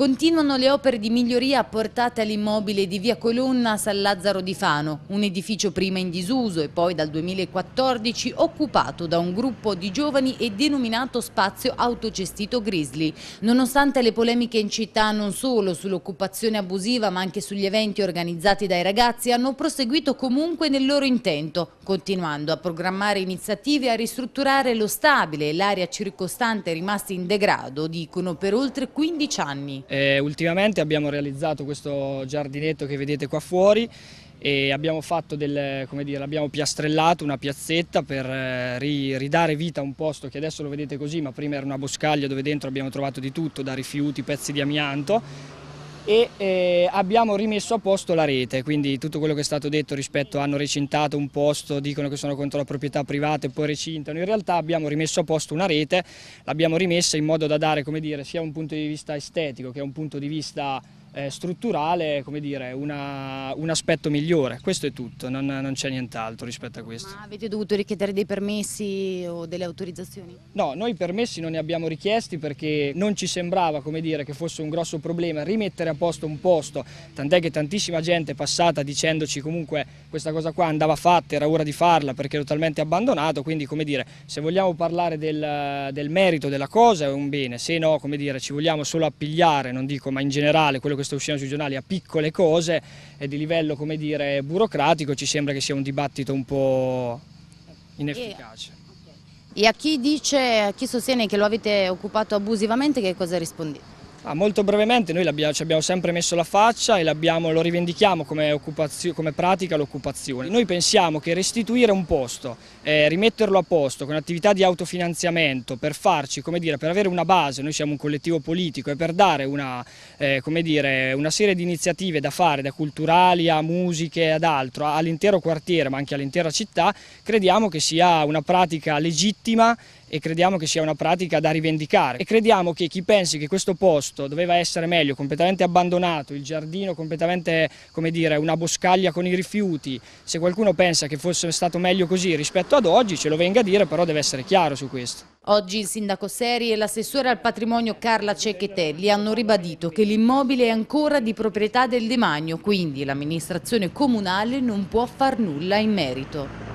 Continuano le opere di miglioria apportate all'immobile di via Colonna San Lazzaro di Fano, un edificio prima in disuso e poi dal 2014 occupato da un gruppo di giovani e denominato spazio autocestito Grizzly. Nonostante le polemiche in città non solo sull'occupazione abusiva ma anche sugli eventi organizzati dai ragazzi hanno proseguito comunque nel loro intento, continuando a programmare iniziative a ristrutturare lo stabile e l'area circostante rimasti in degrado, dicono per oltre 15 anni. Eh, ultimamente abbiamo realizzato questo giardinetto che vedete qua fuori e abbiamo, del, dire, abbiamo piastrellato una piazzetta per eh, ridare vita a un posto che adesso lo vedete così ma prima era una boscaglia dove dentro abbiamo trovato di tutto da rifiuti, pezzi di amianto e eh, abbiamo rimesso a posto la rete, quindi tutto quello che è stato detto rispetto a hanno recintato un posto, dicono che sono contro la proprietà privata e poi recintano, in realtà abbiamo rimesso a posto una rete, l'abbiamo rimessa in modo da dare dire, sia un punto di vista estetico che un punto di vista eh, strutturale come dire, una, un aspetto migliore, questo è tutto, non, non c'è nient'altro rispetto a questo. Ma avete dovuto richiedere dei permessi o delle autorizzazioni? No, noi permessi non ne abbiamo richiesti perché non ci sembrava come dire, che fosse un grosso problema rimettere a posto un posto, tant'è che tantissima gente è passata dicendoci comunque questa cosa qua andava fatta, era ora di farla perché è totalmente abbandonato, quindi come dire, se vogliamo parlare del, del merito della cosa è un bene, se no come dire, ci vogliamo solo appigliare, non dico ma in generale quello che questa uscita sui a piccole cose e di livello come dire, burocratico ci sembra che sia un dibattito un po' inefficace. E a chi dice, a chi sostiene che lo avete occupato abusivamente, che cosa rispondete? Ah, molto brevemente, noi abbiamo, ci abbiamo sempre messo la faccia e lo rivendichiamo come, come pratica l'occupazione. Noi pensiamo che restituire un posto, eh, rimetterlo a posto con attività di autofinanziamento per farci, come dire, per avere una base, noi siamo un collettivo politico e per dare una, eh, come dire, una serie di iniziative da fare, da culturali a musiche ad altro, all'intero quartiere ma anche all'intera città, crediamo che sia una pratica legittima e crediamo che sia una pratica da rivendicare e crediamo che chi pensi che questo posto posto doveva essere meglio, completamente abbandonato, il giardino completamente come dire, una boscaglia con i rifiuti, se qualcuno pensa che fosse stato meglio così rispetto ad oggi ce lo venga a dire, però deve essere chiaro su questo. Oggi il sindaco Seri e l'assessore al patrimonio Carla Cecchetelli hanno ribadito che l'immobile è ancora di proprietà del Demagno, quindi l'amministrazione comunale non può far nulla in merito.